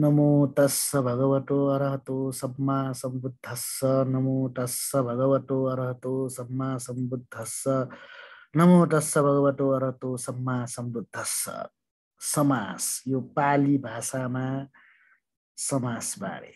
नमो तस्स भगवतो अरहतो सम्मा सम्बुद्धस्स नमो तस्स भगवतो अरहतो सम्मा सम्बुद्धस्स नमो तस्स भगवतो अरहतो सम्मा सम्बुद्धस्स समास यो पाली भाषामा समास बारे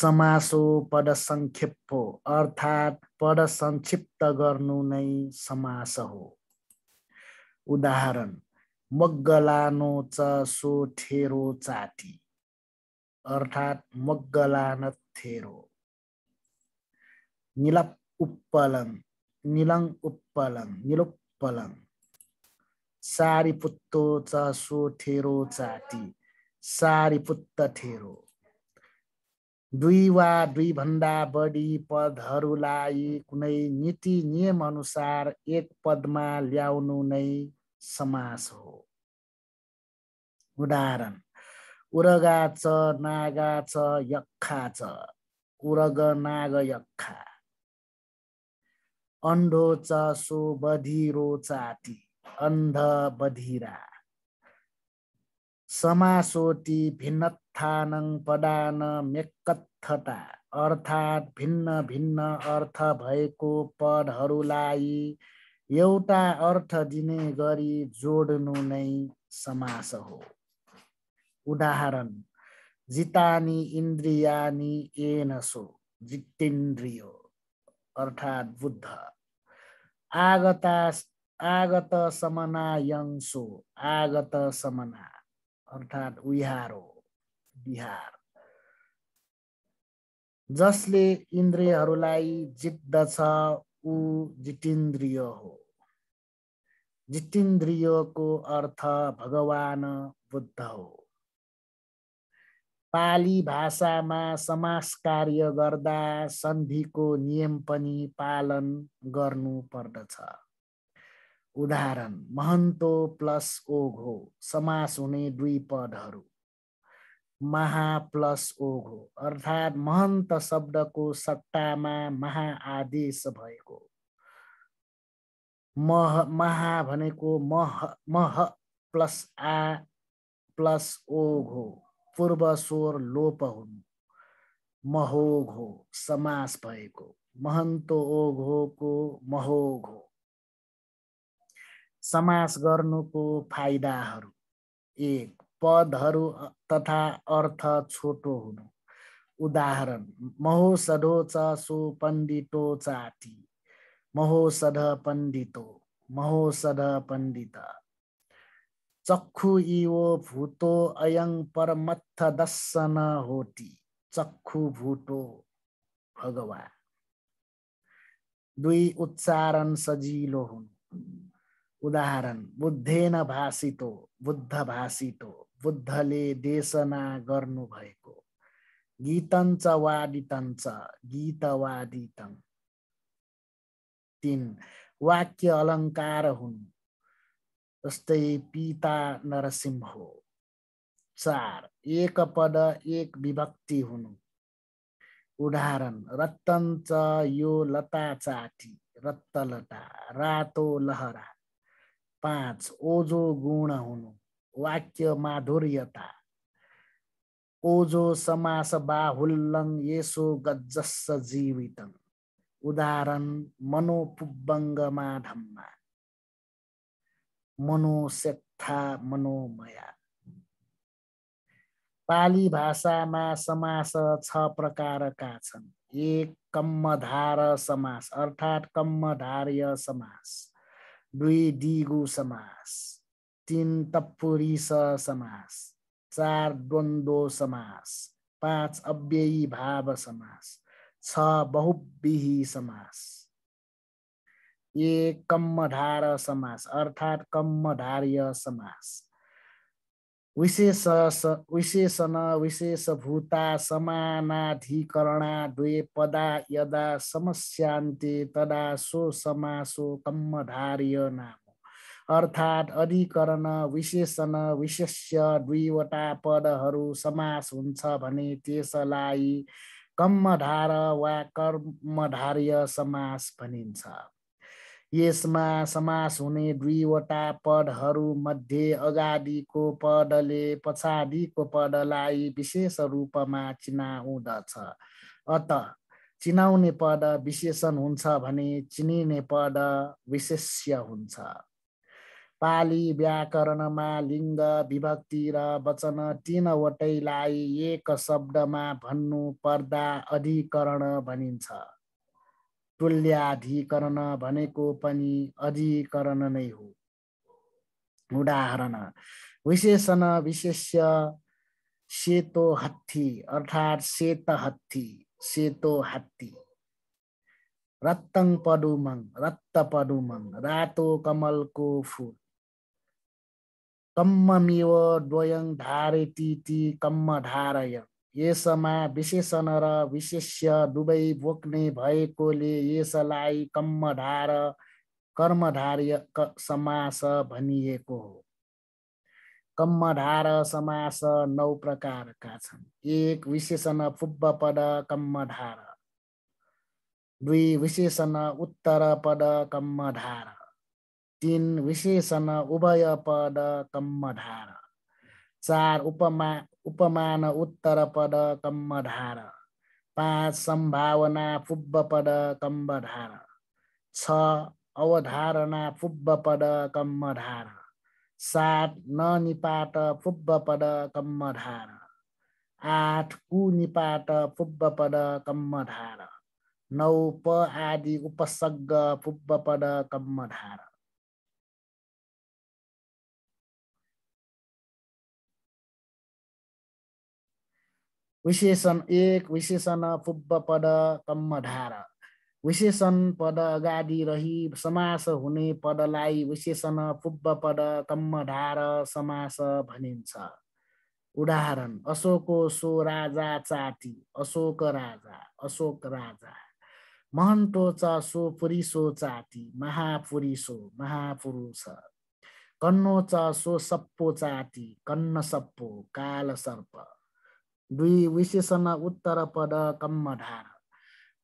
समासो पद सङ्क्षेपो अर्थात् पद संक्षिप्त गर्नु नै समास हो उदाहरण मग्गलानो च सोठेरो चाटी अर्थात् मग्गलान थेरो निलप उप्पलङ निलङ उप्पलङ निलोप्पलङ सारी पुत्तो च सोठेरो चाटी सारी पुत्त थेरो दुई वा दुई भन्दा बढी पदहरूलाई कुनै नीति नियम अनुसार एक पदमा ल्याउनु नै समास हो उदाहरण उरगा च च यक्खा च उरग नाग यक्खा अन्धो चासो बधिरो चाती अन्ध बधिरा समासोति भिन्नत्थानङ पदान मेक्कत्थता अर्थात् भिन्न भिन्न अर्थ भएको पदहरूलाई एउटा अर्थ दिने गरी जोड्नु नै समास हो उदाहरण जितानी इन्द्रियानी एनसो जितेन्द्रियो अर्थात् बुद्ध आगता आगत समना यंसो, आगत समना अर्थात् उहारो बिहार जसले इन्द्रियहरूलाई जित्दछ ऊ जितेन्द्रिय हो जितेन्द्रियको अर्थ भगवान बुद्ध हो पाली भाषामा समास कार्य गर्दा सन्धिको नियम पनि पालन गर्नु पर्दछ उदाहरण महन्तो प्लस ओघ हो समास हुने दुई पदहरू महा प्लस ओघो अर्थात् महन्त शब्दको सट्टामा महा आदेश भएको मह महा भनेको मह मह प्लस आ प्लस ओघो पूर्व स्वर लोप हुनु महोघ हो समास भएको महन्त ओघोको महोघ हो समास गर्नुको फाइदाहरू एक पदहरू तथा अर्थ छोटो हुनु उदाहरण महोषधो च सु पण्डितो चाटी महोषध पण्डितो सदा पण्डित चक्खु इवो भूतो अयं परमत्थ दर्शन होटी चक्षु भूतो भगवा दुई उच्चारण सजिलो हुनु उदाहरण बुद्धेन भाषितो बुद्ध भाषितो बुद्धले देशना गर्नुभएको गीतञ्च वादितञ्च वादितं. तिन वाक्य अलङ्कार हुन् जस्तै पिता नरसिंह हो चार एक पद एक विभक्ति हुनु उदाहरण रत्तन च यो लता चाटी रत्तलता रातो लहरा पाँच ओजो गुण हुनु वाक्य माधुर्यता ओजो समास बाहुल्लङ यसो गजस्स जीवितं उदाहरण मनोपुब्बङ्गमा धम्मा मनो मनोमया पाली भाषामा समास छ प्रकारका छन् एक कम्मधार समास अर्थात् कम्मधार्य समास दुई डिगु समास तिन तत्पुरी समास चार द्वन्द्व समास पाँच अव्ययी भाव समास छ बहुविही समास ए कम्मधार समास अर्थात् कम्मधार्य समास विशेष विशेषण विशेषभूता समानाधिकरणा द्वे पदा यदा समस्यान्ते तदा सो समासो कम्मधार्य नाम अर्थात् अधिकरण विशेषण विशेष्य दुईवटा पदहरू समास हुन्छ भने त्यसलाई कम्मधार वा कर्मधार्य समास भनिन्छ यसमा समास हुने दुईवटा पदहरू मध्ये अगाडिको पदले पछाडिको पदलाई विशेष रूपमा चिनाउँदछ अत चिनाउने पद विशेषण हुन्छ भने चिनिने पद विशेष्य हुन्छ पाली व्याकरणमा लिङ्ग विभक्ति र वचन तिनवटैलाई एक शब्दमा भन्नु पर्दा अधिकरण भनिन्छ तुल्याधिकरण भनेको पनि अधिकरण नै हो उदाहरण विशेषण विशेष्य सेतो हत्ती अर्थात् सेत हत्ती सेतो हत्ती रत्तङ पडुमङ रत्त पडुमङ रातो कमलको फुल कम्ममिव डोयङ धारे टी कम्म धारय यसमा विशेषण र विशेष्य दुवै बोक्ने भएकोले यसलाई कम्मधार कर्मधार्य समास भनिएको हो कम्मधार समास नौ प्रकारका छन् एक विशेषण पूर्व पद कम्मधार दुई विशेषण उत्तर पद कम्मधार तिन विशेषण उभयपद कम्मधार चार उपमा उपमान उत्तर पद कम्मधार पाँच सम्भावना पूर्व पद कम्बधार छ अवधारणा फुब्ब पद कम्मधार सात ननिपाट फुब्ब पद कम्मधार आठ कुनिपाट फुब्ब पद कम्मधार नौ प आदि उपसर्ग फुब्ब पद कम्मधार विशेषण एक विशेषण पूर्व पद कम्मधार विशेषण पद अगाडि रही समास हुने पदलाई विशेषण पूर्व पद कम्मधार समास भनिन्छ उदाहरण अशोको सो राजा चाटी अशोक राजा अशोक राजा महन्तो च सो पुरिसो चाटी महापुरिसो महापुरुष कन्नो च सो सप्पो चाटी कन्न सप्पो काल सर्प दुई विशेषण उत्तर पद कम्म धार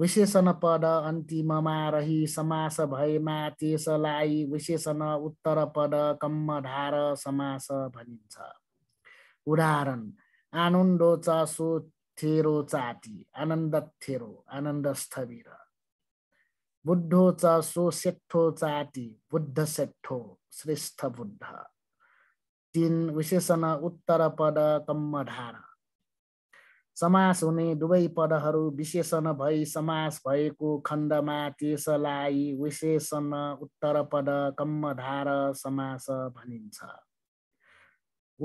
विशेषण पद अन्तिममा रही समास भएमा त्यसलाई विशेषण उत्तर पद कम्म धार समास भनिन्छ उदाहरण आनन्दो चासो थेरो चाटी आनन्द थेरो आनन्द स्थविर बुद्धो चासो सेठो चाटी बुद्ध सेठो श्रेष्ठ बुद्ध तिन विशेषण उत्तर पद कम्म धार समास हुने दुवै पदहरू विशेषण भई समास भएको खण्डमा त्यसलाई विशेषण उत्तर पद कम्मधार समास भनिन्छ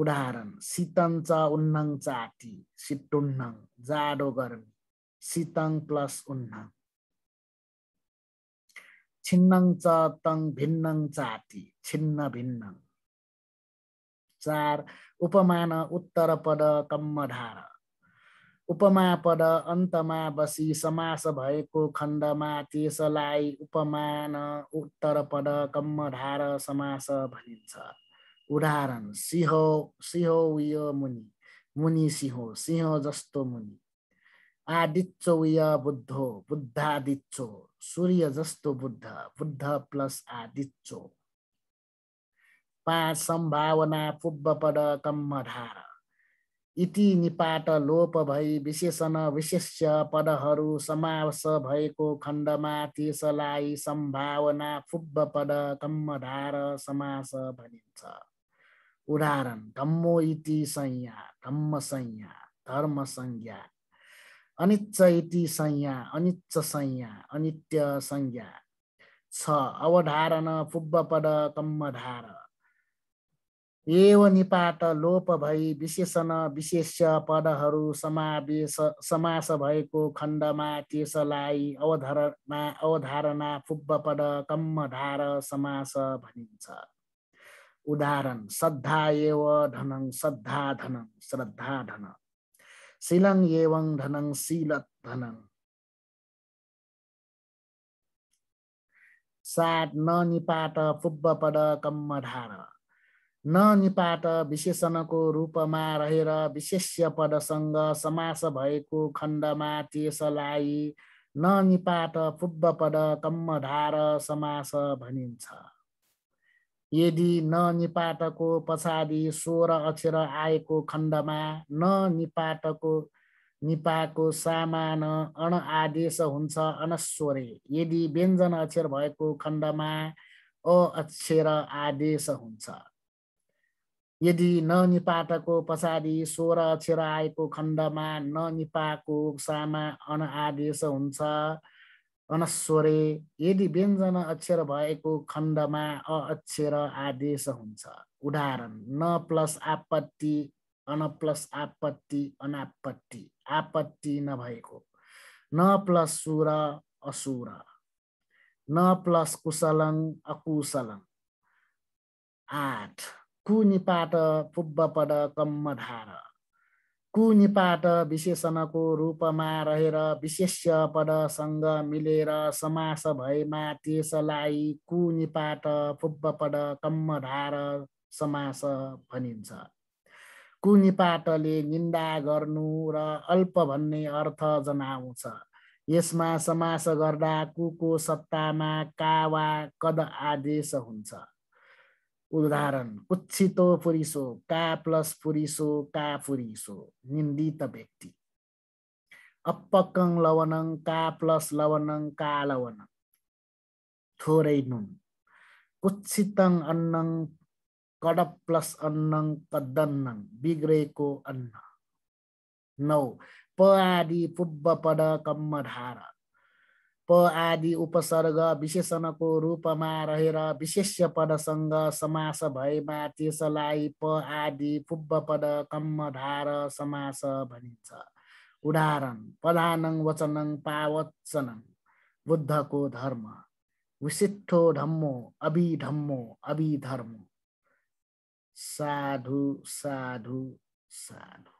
उदाहरण शीतञ्च उन्नङ चाटी सिटुन्नङ जाडो गर्मी शीतङ प्लस उन्नङ छिन्नङ च तङ भिन्नङ चाटी छिन्न भिन्नङ चार उपमान उत्तर पद कम्मधार उपमा पद अन्तमा बसी समास भएको खण्डमा त्यसलाई उपमान उत्तर पद कम्मधार समास भनिन्छ उदाहरण सिंह सिंह उयो मुनि मुनि सिंह सिंह जस्तो मुनि आदित्य उय बुद्धो बुद्धादिचो सूर्य जस्तो बुद्ध बुद्ध प्लस आदिचो पाँच सम्भावना पुब्ब पद कम्मढार इति निपाट लोप भई विशेषण विशेष्य पदहरू समावेश भएको खण्डमा त्यसलाई सम्भावना फुब्ब पद कम्मधार समास भनिन्छ उदाहरण धम्मो इति संज्ञा धम्म संज्ञा धर्म संज्ञा अनिच्च इति संज्ञा अनिच्च संज्ञा अनित्य संज्ञा छ अवधारण फुब्ब पद कम्मधार एव निपाट लोप भई विशेषण विशेष पदहरू समावेश समास भएको खण्डमा त्यसलाई अवधारणा अवधारणा फुब्ब पद धार समास भनिन्छ उदाहरण श्रद्धा एव धनं श्रद्धा धन श्रद्धा धन शिलङ एवं धनं शील धनं सात न निपाट फुब्ब पद कम्म धार न निपाट विशेषणको रूपमा रहेर विशेष्य पदसँग समास भएको खण्डमा त्यसलाई निपाट पूर्व पद कम्मधार समास भनिन्छ यदि न निपाटको पछाडि सोह्र अक्षर आएको खण्डमा न निपाटको निपाको सामान अण आदेश हुन्छ अनस्वरे यदि व्यञ्जन अक्षर भएको खण्डमा अक्षर आदेश हुन्छ यदि न निपाटको पछाडि सोह्र अक्षर आएको खण्डमा न निपाको सामा अनआदेश हुन्छ अनस्वरे यदि व्यञ्जन अक्षर भएको खण्डमा अ अक्षर आदेश हुन्छ उदाहरण न प्लस आपत्ति अन प्लस आपत्ति अनापत्ति आपत्ति नभएको न प्लस सुर असुर न प्लस कुशलङ अकुशलङ आठ कुनिपाट पुब्बपद कम्मधार कुनिपाट विशेषणको रूपमा रहेर विशेष पदसँग मिलेर समास भएमा त्यसलाई कुनिपाट पुब्बपद कम्मधार समास भनिन्छ कुनिपाटले निन्दा गर्नु र अल्प भन्ने अर्थ जनाउँछ यसमा समास गर्दा कुको सत्तामा का वा कद आदेश हुन्छ उदाहरण कुच्छितो पुरिसो का प्लस पुरिसो का पुरिसो निन्दित व्यक्ति अप्पकङ लवनङ का प्लस लवनङ का लवनङ थोरै नुन कुत्सितङ अन्नङ कडप प्लस अन्नङ कदन्नङ बिग्रेको अन्न नौ प आदि पुब्ब पद कम्म धार प आदि उपसर्ग विशेषणको रूपमा रहेर विशेष पदसँग समास भएमा त्यसलाई प आदि पुब्ब पद धार समास भनिन्छ उदाहरण पदानङ वचनङ पावचनङ बुद्धको धर्म विशिष्ठो धम्मो अभिधम्मो अभिधर्मो साधु साधु साधु